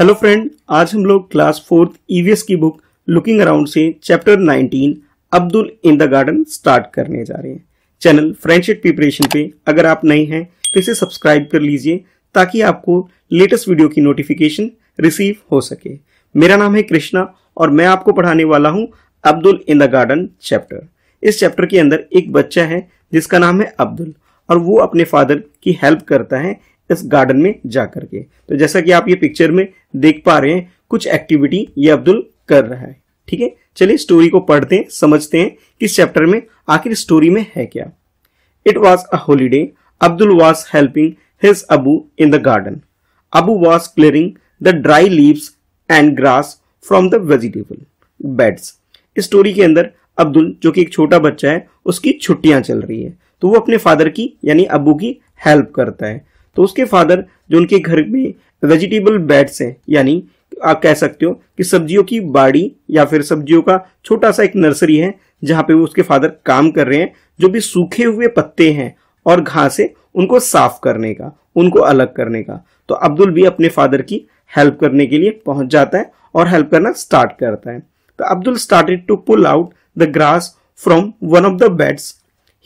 hello friend आज हम लोग क्लास फोर्थ ईवीएस की बुक लुकिंग अराउंड से chapter 19 Abdul in the garden start करने जा रहे हैं चैनल फ्रेंडशिप प्रिपरेशन पे अगर आप नए हैं तो इसे सब्सक्राइब कर लीजिए ताकि आपको लेटेस्ट वीडियो की नोटिफिकेशन रिसीव हो सके मेरा नाम है कृष्णा और मैं आपको पढ़ाने वाला हूँ Abdul in the garden chapter इस चैप्टर के अंदर एक बच्चा है जिसका नाम है अब्दुल और वो अपने फादर की हेल्प करता है इस गार्डन में जा करके तो जैसा कि आप ये पिक्चर में देख पा रहे हैं कुछ एक्टिविटी ये अब्दुल कर रहा है ठीक है चलिए स्टोरी को पढ़ते हैं समझते हैं कि चैप्टर में आखिर स्टोरी में है क्या it was a holiday Abdul was helping his Abu in the garden Abu was clearing the dry leaves and grass from the vegetable beds इस स्टोरी के अंदर अब्दुल जो कि एक छोटा बच्चा है उसकी छुट्टियां चल रही है तो वो अपने फादर की यानी अबू की हेल्प करता है तो उसके फादर जो उनके घर में वेजिटेबल बेड्स हैं यानी आप कह सकते हो कि सब्जियों की बाड़ी या फिर सब्जियों का छोटा सा एक नर्सरी है जहाँ पे वो उसके फादर काम कर रहे हैं जो भी सूखे हुए पत्ते हैं और घास है उनको साफ करने का उनको अलग करने का तो अब्दुल भी अपने फादर की हेल्प करने के लिए पहुंच जाता है और हेल्प करना स्टार्ट करता है तो Abdul started to pull out the grass from one of the beds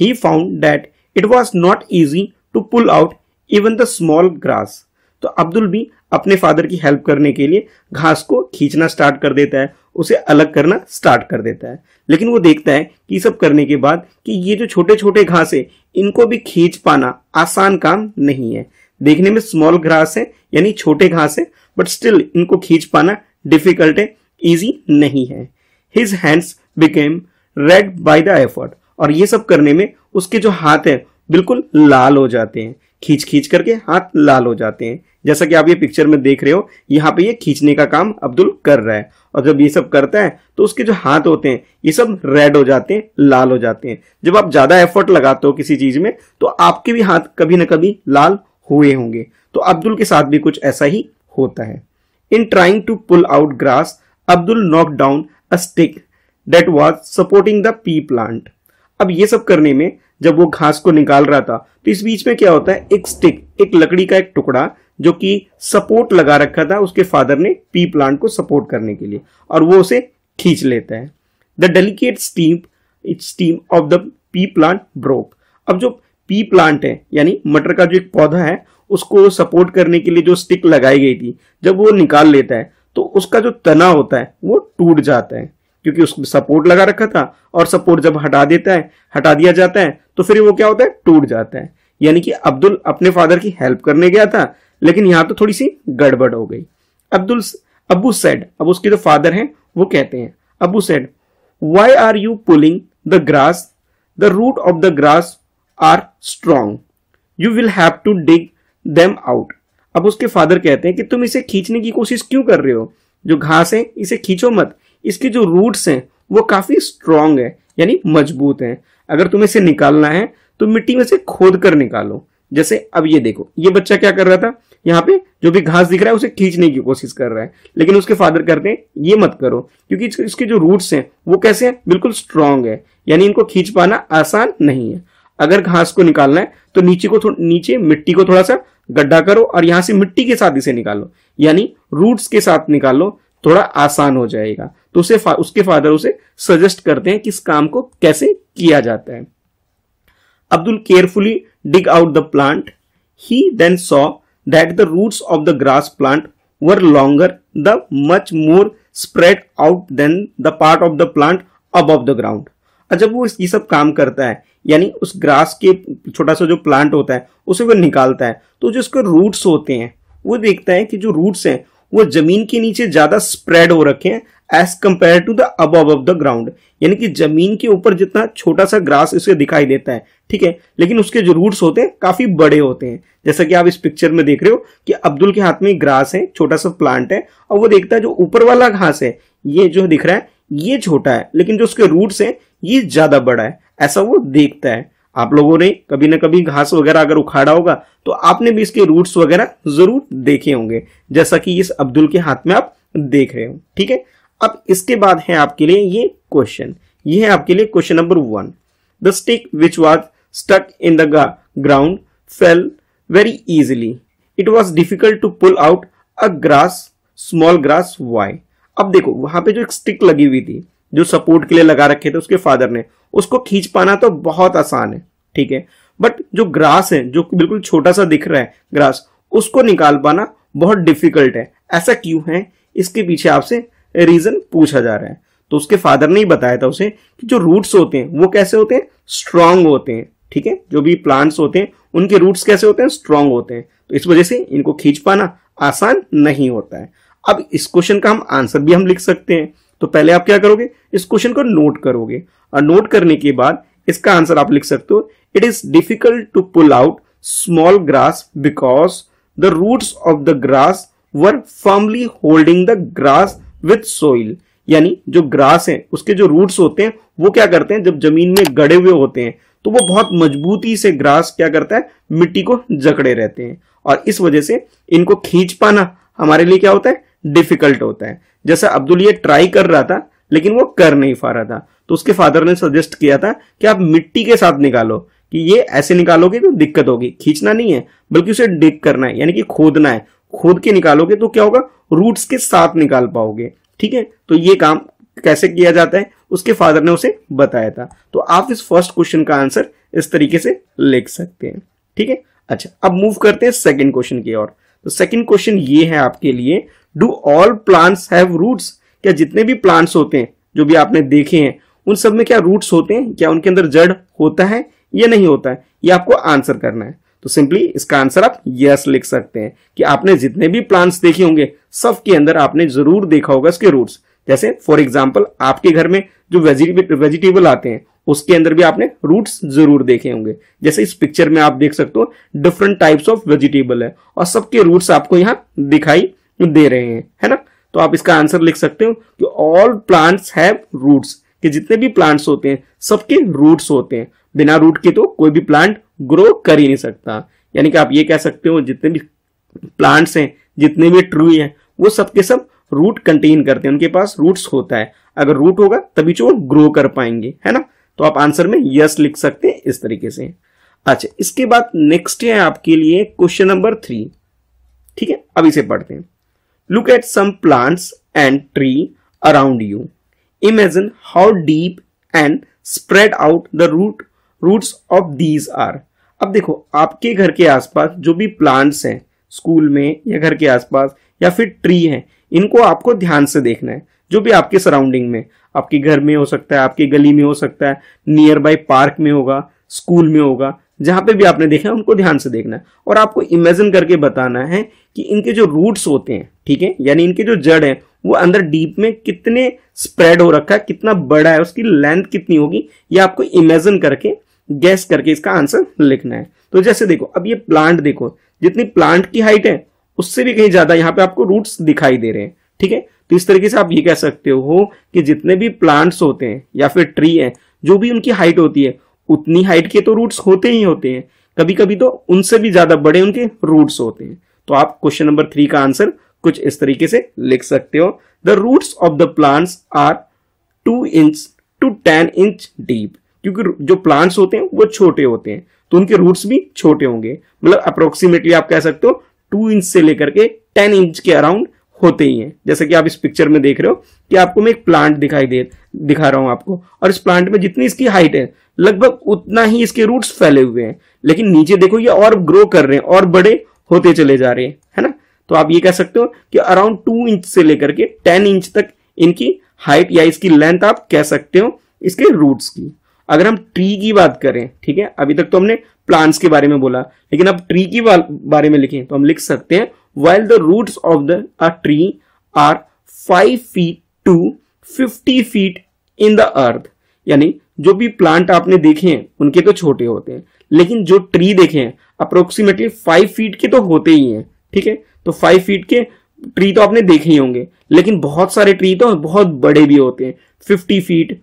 he found that it was not easy to pull out even the small grass तो अब्दुल भी अपने फादर की हेल्प करने के लिए घास को खींचना स्टार्ट कर देता है उसे अलग करना स्टार्ट कर देता है लेकिन वो देखता है कि सब करने के बाद कि ये जो छोटे छोटे घास है इनको भी खींच पाना आसान काम नहीं है देखने में स्मॉल घास है यानी छोटे घास है बट स्टिल इनको खींच पाना डिफिकल्ट है ईजी नहीं है his hands became red by the effort और ये सब करने में उसके जो हाथ है बिल्कुल लाल हो जाते हैं खींच खींच करके हाथ लाल हो जाते हैं जैसा कि आप ये पिक्चर में देख रहे हो यहाँ पे ये खींचने का काम अब्दुल कर रहा है और जब ये सब करता है तो उसके जो हाथ होते हैं ये सब रेड हो जाते हैं लाल हो जाते हैं जब आप ज़्यादा एफर्ट लगाते हो किसी चीज़ में तो आपके भी हाथ कभी ना कभी लाल हुए होंगे तो अब्दुल के साथ भी कुछ ऐसा ही होता है in trying to pull out grass Abdul knock down a stick that was supporting the pea plant अब ये सब करने में जब वो घास को निकाल रहा था तो इस बीच में क्या होता है एक स्टिक एक लकड़ी का एक टुकड़ा जो कि सपोर्ट लगा रखा था उसके फादर ने पी प्लांट को सपोर्ट करने के लिए और वो उसे खींच लेता है the delicate stem stem of the pea plant broke अब जो पी प्लांट है यानी मटर का जो एक पौधा है उसको सपोर्ट करने के लिए जो स्टिक लगाई गई थी जब वो निकाल लेता है तो उसका जो तना होता है वो टूट जाता है क्योंकि उसमें सपोर्ट लगा रखा था और सपोर्ट जब हटा देता है हटा दिया जाता है तो फिर वो क्या होता है टूट जाता है यानी कि अब्दुल अपने फादर की हेल्प करने गया था लेकिन यहाँ तो थोड़ी सी गड़बड़ हो गई अब्दुल अबू सेड अब उसके जो फादर हैं वो कहते हैं Abu said why are you pulling the grass the root of the grass are strong you will have to dig them out अब उसके फादर कहते हैं कि तुम इसे खींचने की कोशिश क्यों कर रहे हो जो घास है इसे खींचो मत इसके जो रूट्स हैं वो काफ़ी स्ट्रांग है यानी मजबूत हैं अगर तुम्हें इसे निकालना है तो मिट्टी में से खोद कर निकालो जैसे अब ये देखो ये बच्चा क्या कर रहा था यहाँ पे जो भी घास दिख रहा है उसे खींचने की कोशिश कर रहा है लेकिन उसके फादर कहते हैं ये मत करो क्योंकि इसके जो रूट्स हैं वो कैसे हैं बिल्कुल स्ट्रांग है यानी इनको खींच पाना आसान नहीं है अगर घास को निकालना है तो नीचे को नीचे मिट्टी को थोड़ा सा गड्ढा करो और यहां से मिट्टी के साथ इसे निकालो यानी रूट्स के साथ निकालो थोड़ा आसान हो जाएगा तो उसे फा, उसके फादर उसे सजेस्ट करते हैं कि इस काम को कैसे किया जाता है Abdul carefully dig out the plant he then saw that the roots of the grass plant were longer the much more spread out than the part of the plant above the ground जब वो ये सब काम करता है यानी उस grass के छोटा सा जो प्लांट होता है उसे वो निकालता है तो जो उसके रूट्स होते हैं वो देखता है कि जो रूट्स हैं वो जमीन के नीचे ज्यादा स्प्रेड हो रखे हैं as compare to the above the ground यानी कि जमीन के ऊपर जितना छोटा सा ग्रास इसे दिखाई देता है ठीक है लेकिन उसके जो रूट्स होते हैं काफी बड़े होते हैं जैसा कि आप इस पिक्चर में देख रहे हो कि अब्दुल के हाथ में ग्रास है छोटा सा प्लांट है और वो देखता है जो ऊपर वाला घास है ये जो दिख रहा है ये छोटा है लेकिन जो उसके रूट्स हैं ये ज्यादा बड़ा है ऐसा वो देखता है आप लोगों ने कभी ना कभी घास वगैरह अगर उखाड़ा होगा तो आपने भी इसके रूट्स वगैरह जरूर देखे होंगे जैसा कि इस अब्दुल के हाथ में आप देख रहे हो ठीक है अब इसके बाद है आपके लिए ये क्वेश्चन ये है आपके लिए question number one the stick which was stuck in the ground fell very easily it was difficult to pull out a grass small grass why अब देखो वहां पे जो एक स्टिक लगी हुई थी जो सपोर्ट के लिए लगा रखे थे उसके फादर ने उसको खींच पाना तो बहुत आसान है ठीक है बट जो ग्रास है जो बिल्कुल छोटा सा दिख रहा है ग्रास उसको निकाल पाना बहुत डिफिकल्ट है ऐसा क्यों है इसके पीछे आपसे रीजन पूछा जा रहा है तो उसके फादर ने ही बताया था उसे कि जो रूट्स होते हैं वो कैसे होते हैं स्ट्रांग होते हैं ठीक है जो भी प्लांट्स होते हैं उनके रूट्स कैसे होते हैं स्ट्रांग होते हैं तो इस वजह से इनको खींच पाना आसान नहीं होता है अब इस क्वेश्चन का हम आंसर भी हम लिख सकते हैं तो पहले आप क्या करोगे इस क्वेश्चन को नोट करोगे और नोट करने के बाद इसका आंसर आप लिख सकते हो it is difficult to pull out small grass because the roots of the grass were firmly holding the grass with soil यानी जो ग्रास है उसके जो रूट्स होते हैं वो क्या करते हैं जब जमीन में गड़े हुए होते हैं तो वो बहुत मजबूती से ग्रास क्या करता है मिट्टी को जकड़े रहते हैं और इस वजह से इनको खींच पाना हमारे लिए क्या होता है डिफिकल्ट होता है जैसा अब्दुल ये ट्राई कर रहा था लेकिन वो कर नहीं पा रहा था तो उसके फादर ने सजेस्ट किया था कि आप मिट्टी के साथ निकालो कि ये ऐसे निकालोगे तो दिक्कत होगी खींचना नहीं है बल्कि उसे डिग करना है यानी कि खोदना है खोद के निकालोगे तो क्या होगा रूट्स के साथ निकाल पाओगे ठीक है तो ये काम कैसे किया जाता है उसके फादर ने उसे बताया था तो आप इस फर्स्ट क्वेश्चन का आंसर इस तरीके से लिख सकते हैं ठीक है अच्छा अब मूव करते हैं सेकेंड क्वेश्चन की ओर तो सेकंड क्वेश्चन ये है आपके लिए do all plants have roots क्या जितने भी प्लांट्स होते हैं जो भी आपने देखे हैं उन सब में क्या रूट्स होते हैं क्या उनके अंदर जड़ होता है या नहीं होता है ये आपको आंसर करना है तो सिंपली इसका आंसर आप यस लिख सकते हैं कि आपने जितने भी प्लांट्स देखे होंगे सब के अंदर आपने जरूर देखा होगा इसके रूट्स जैसे फॉर एग्जाम्पल आपके घर में जो वेजिटेबल आते हैं उसके अंदर भी आपने रूट्स जरूर देखे होंगे जैसे इस पिक्चर में आप देख सकते हो डिफरेंट टाइप्स ऑफ वेजिटेबल है और सबके रूट्स आपको यहाँ दिखाई दे रहे हैं है ना तो आप इसका आंसर लिख सकते हो कि ऑल प्लांट्स हैव रूट्स कि जितने भी प्लांट्स होते हैं सबके रूट्स होते हैं बिना रूट के तो कोई भी प्लांट ग्रो कर ही नहीं सकता यानी कि आप ये कह सकते हो जितने भी प्लांट्स हैं जितने भी ट्री हैं वो सबके सब रूट कंटेन करते हैं उनके पास रूट्स होता है अगर रूट होगा तभी जो तो ग्रो कर पाएंगे है ना तो आप आंसर में यस लिख सकते हैं इस तरीके से अच्छा इसके बाद नेक्स्ट है आपके लिए क्वेश्चन नंबर थ्री ठीक है अब इसे पढ़ते हैं look at some plants and tree around you imagine how deep and spread out the root roots of these are अब देखो आपके घर के आसपास जो भी प्लांट्स हैं स्कूल में या घर के आसपास या फिर ट्री हैं इनको आपको ध्यान से देखना है जो भी आपके सराउंडिंग में आपके घर में हो सकता है आपकी गली में हो सकता है नियर बाय पार्क में होगा स्कूल में होगा जहां पे भी आपने देखा है उनको ध्यान से देखना है और आपको इमेजिन करके बताना है कि इनके जो रूट्स होते हैं ठीक है यानी इनके जो जड़ है वो अंदर डीप में कितने स्प्रेड हो रखा है कितना बड़ा है उसकी लेंथ कितनी होगी ये आपको इमेजिन करके गैस करके इसका आंसर लिखना है तो जैसे देखो अब ये प्लांट देखो जितनी प्लांट की हाइट है उससे भी कहीं ज्यादा यहाँ पे आपको रूट्स दिखाई दे रहे हैं ठीक है तो इस तरीके से आप ये कह सकते हो कि जितने भी प्लांट्स होते हैं या फिर ट्री हैं जो भी उनकी हाइट होती है उतनी हाइट के तो रूट्स होते ही होते हैं कभी कभी तो उनसे भी ज्यादा बड़े उनके रूट्स होते हैं तो आप क्वेश्चन नंबर थ्री का आंसर कुछ इस तरीके से लिख सकते हो the roots of the plants are two inch to ten inch deep क्योंकि जो प्लांट्स होते हैं वो छोटे होते हैं तो उनके रूट्स भी छोटे होंगे मतलब अप्रोक्सीमेटली आप कह सकते हो टू इंच से लेकर के टेन इंच के अराउंड होते ही हैं जैसे कि आप इस पिक्चर में देख रहे हो कि आपको मैं एक प्लांट दिखाई दे दिखा रहा हूं आपको और इस प्लांट में जितनी इसकी हाइट है लगभग उतना ही इसके रूट्स फैले हुए हैं लेकिन नीचे देखो ये और ग्रो कर रहे हैं और बड़े होते चले जा रहे हैं है ना तो आप ये कह सकते हो कि अराउंड टू इंच से लेकर के टेन इंच तक इनकी हाइट या इसकी लेंथ आप कह सकते हो इसके रूट्स की अगर हम ट्री की बात करें ठीक है अभी तक तो हमने प्लांट्स के बारे में बोला लेकिन अब ट्री की बारे में लिखें तो हम लिख सकते हैं while the roots of the a tree are 5 feet to 50 feet in the earth यानी जो भी प्लांट आपने देखे हैं उनके तो छोटे होते हैं लेकिन जो ट्री देखे हैं अप्रोक्सीमेटली फाइव फीट के तो होते ही हैं ठीक है तो फाइव फीट के ट्री तो आपने देखे ही होंगे लेकिन बहुत सारे ट्री तो बहुत बड़े भी होते हैं फिफ्टी फीट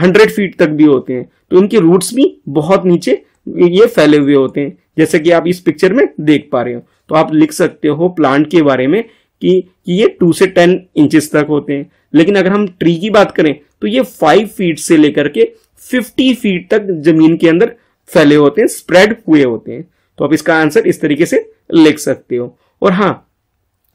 हंड्रेड फीट तक भी होते हैं तो उनके रूट्स भी बहुत नीचे ये फैले हुए होते हैं जैसे कि आप इस पिक्चर में देख पा रहे हो तो आप लिख सकते हो प्लांट के बारे में कि, कि ये टू से टेन इंच तक होते हैं लेकिन अगर हम ट्री की बात करें तो ये फाइव फीट से लेकर के फिफ्टी फीट तक जमीन के अंदर फैले होते हैं स्प्रेड हुए होते हैं तो आप इसका आंसर इस तरीके से लिख सकते हो और हाँ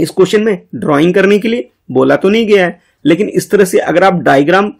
इस क्वेश्चन में ड्राइंग करने के लिए बोला तो नहीं गया है लेकिन इस तरह से अगर आप डायग्राम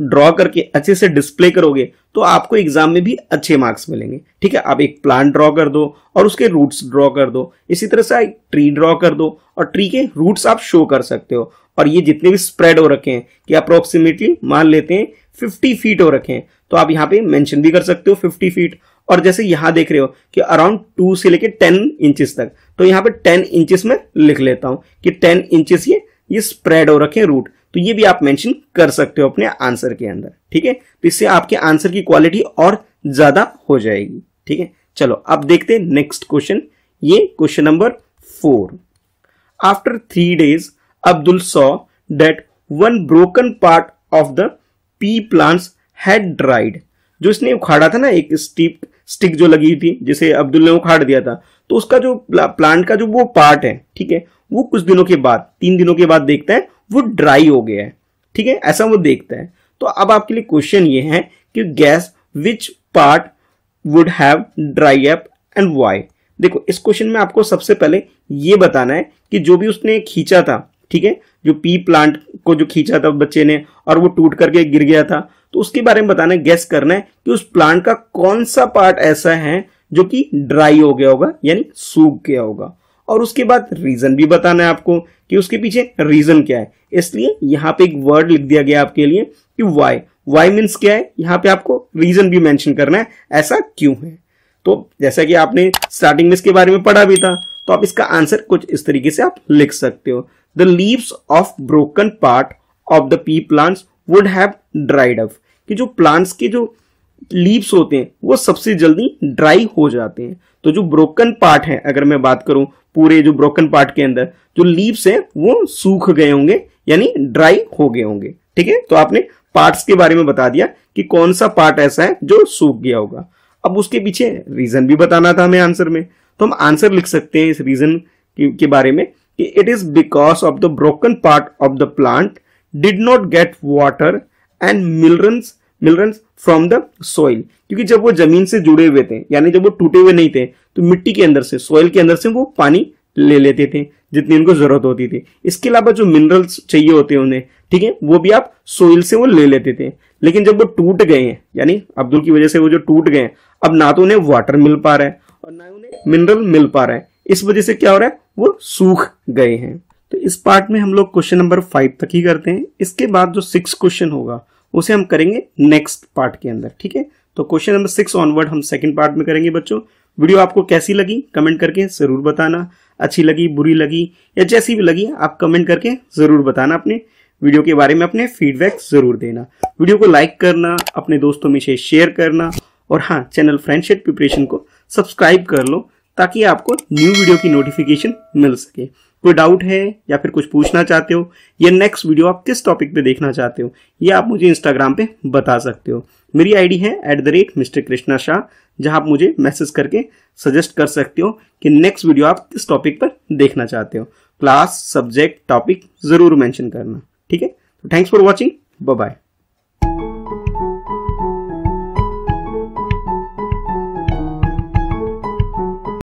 ड्रॉ करके अच्छे से डिस्प्ले करोगे तो आपको एग्जाम में भी अच्छे मार्क्स मिलेंगे ठीक है आप एक प्लांट ड्रॉ कर दो और उसके रूट्स ड्रॉ कर दो इसी तरह से एक ट्री ड्रॉ कर दो और ट्री के रूट्स आप शो कर सकते हो और ये जितने भी स्प्रेड हो रखे हैं कि अप्रोक्सीमेटली मान लेते हैं फिफ्टी फीट हो रखे हैं तो आप यहाँ पे मैंशन भी कर सकते हो फिफ्टी फीट और जैसे यहाँ देख रहे हो कि अराउंड टू से लेके टेन इंचेस तक तो यहाँ पे टेन इंचेस में लिख लेता हूँ कि टेन इंचेस ये ये स्प्रेड हो रखे रूट तो ये भी आप मेंशन कर सकते हो अपने आंसर के अंदर ठीक है तो इससे आपके आंसर की क्वालिटी और ज्यादा हो जाएगी ठीक है चलो अब देखते हैं नेक्स्ट क्वेश्चन ये question number four after three days Abdul saw that one broken part of the pea plants had dried जो इसने उखाड़ा था ना एक स्टीप स्टिक जो लगी हुई थी जिसे अब्दुल ने उखाड़ दिया था तो उसका जो प्लांट का जो वो पार्ट है ठीक है वो कुछ दिनों के बाद तीन दिनों के बाद देखता है वो ड्राई हो गया है ठीक है ऐसा वो देखता है तो अब आपके लिए क्वेश्चन ये है कि guess which part would have dry up and why देखो इस क्वेश्चन में आपको सबसे पहले ये बताना है कि जो भी उसने खींचा था ठीक है जो पी प्लांट को जो खींचा था बच्चे ने और वो टूट करके गिर गया था तो उसके बारे में बताना है गैस करना है कि उस प्लांट का कौन सा पार्ट ऐसा है जो कि ड्राई हो गया होगा यानी सूख गया होगा और उसके बाद रीजन भी बताना है आपको कि उसके पीछे रीजन क्या है इसलिए यहाँ पे एक वर्ड लिख दिया गया आपके लिए कि वाई वाई मीन्स क्या है यहाँ पे आपको रीजन भी मैंशन करना है ऐसा क्यों है तो जैसा कि आपने स्टार्टिंग में इसके बारे में पढ़ा भी था तो आप इसका आंसर कुछ इस तरीके से आप लिख सकते हो the leaves of broken part of the pea plants would have dried up कि जो प्लांट्स के जो लीव्स होते हैं वो सबसे जल्दी ड्राई हो जाते हैं तो जो ब्रोकन पार्ट है अगर मैं बात करूं पूरे जो ब्रोकन पार्ट के अंदर जो लीव्स हैं वो सूख गए होंगे यानी ड्राई हो गए होंगे ठीक है तो आपने पार्ट्स के बारे में बता दिया कि कौन सा पार्ट ऐसा है जो सूख गया होगा अब उसके पीछे रीजन भी बताना था हमें आंसर में तो हम आंसर लिख सकते हैं इस रीजन के बारे में कि it is because of the broken part of the plant did not get water and minerals minerals from the soil क्योंकि जब वो जमीन से जुड़े हुए थे यानी जब वो टूटे हुए नहीं थे तो मिट्टी के अंदर से सॉइल के अंदर से वो पानी ले लेते थे जितनी उनको जरूरत होती थी इसके अलावा जो मिनरल्स चाहिए होते हैं उन्हें ठीक है वो भी आप सोइल से वो ले लेते थे लेकिन जब वो टूट गए हैं यानी अब्दुल की वजह से वो जो टूट गए अब ना तो उन्हें वाटर मिल पा रहा है और ना उन्हें मिनरल मिल पा रहा है इस वजह से क्या हो रहा है वो सूख गए हैं तो इस पार्ट में हम लोग क्वेश्चन नंबर फाइव तक ही करते हैं इसके बाद जो सिक्स क्वेश्चन होगा उसे हम करेंगे नेक्स्ट पार्ट के अंदर ठीक है तो क्वेश्चन नंबर सिक्स ऑनवर्ड हम सेकंड पार्ट में करेंगे बच्चों वीडियो आपको कैसी लगी कमेंट करके ज़रूर बताना अच्छी लगी बुरी लगी या जैसी भी लगी आप कमेंट करके ज़रूर बताना अपने वीडियो के बारे में अपने फीडबैक ज़रूर देना वीडियो को लाइक करना अपने दोस्तों में से शेयर करना और हाँ चैनल फ्रेंडशिप प्रिपरेशन को सब्सक्राइब कर लो ताकि आपको न्यू वीडियो की नोटिफिकेशन मिल सके कोई डाउट है या फिर कुछ पूछना चाहते हो या नेक्स्ट वीडियो आप किस टॉपिक पे देखना चाहते हो ये आप मुझे इंस्टाग्राम पे बता सकते हो मेरी आईडी है at the rate mister Krishna Shah जहां आप मुझे मैसेज करके सजेस्ट कर सकते हो कि नेक्स्ट वीडियो आप किस टॉपिक पर देखना चाहते हो क्लास सब्जेक्ट टॉपिक ज़रूर मैंशन करना ठीक है तो थैंक्स फॉर वॉचिंग बाय